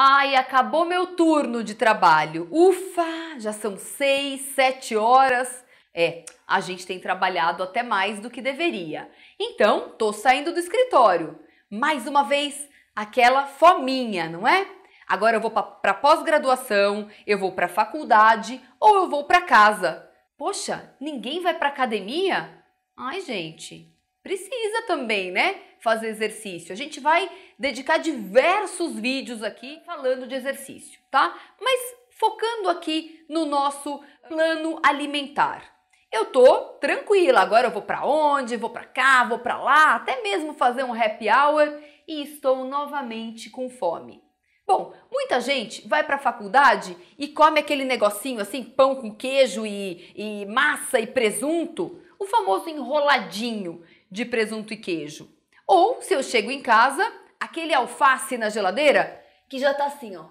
Ai, acabou meu turno de trabalho. Ufa, já são seis, sete horas. É, a gente tem trabalhado até mais do que deveria. Então, tô saindo do escritório. Mais uma vez, aquela fominha, não é? Agora eu vou para pós-graduação, eu vou para faculdade ou eu vou para casa. Poxa, ninguém vai para academia? Ai, gente, precisa também, né? Fazer exercício. A gente vai dedicar diversos vídeos aqui falando de exercício, tá? Mas focando aqui no nosso plano alimentar. Eu tô tranquila, agora eu vou para onde, vou para cá, vou para lá, até mesmo fazer um happy hour e estou novamente com fome. Bom, muita gente vai para a faculdade e come aquele negocinho assim, pão com queijo e, e massa e presunto, o famoso enroladinho, de presunto e queijo. Ou se eu chego em casa, aquele alface na geladeira que já tá assim, ó,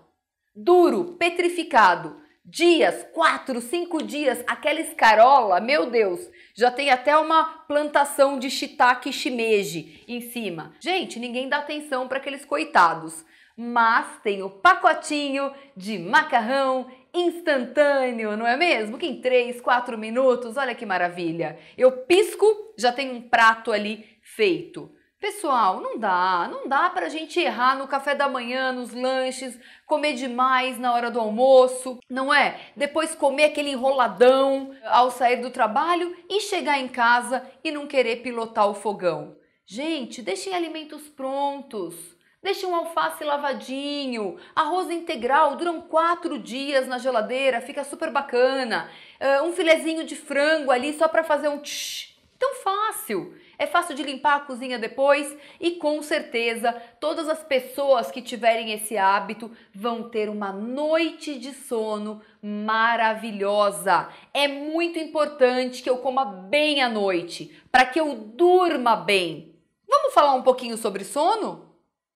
duro, petrificado, dias, quatro, cinco dias, aquela escarola, meu Deus, já tem até uma plantação de shiitake shimeji em cima. Gente, ninguém dá atenção para aqueles coitados mas tem o pacotinho de macarrão instantâneo, não é mesmo? Que em 3, 4 minutos, olha que maravilha. Eu pisco, já tem um prato ali feito. Pessoal, não dá, não dá para a gente errar no café da manhã, nos lanches, comer demais na hora do almoço, não é? Depois comer aquele enroladão ao sair do trabalho e chegar em casa e não querer pilotar o fogão. Gente, deixem alimentos prontos. Deixe um alface lavadinho, arroz integral, duram quatro dias na geladeira, fica super bacana. Uh, um filezinho de frango ali só para fazer um tch. Tão fácil! É fácil de limpar a cozinha depois e com certeza todas as pessoas que tiverem esse hábito vão ter uma noite de sono maravilhosa. É muito importante que eu coma bem à noite para que eu durma bem. Vamos falar um pouquinho sobre sono?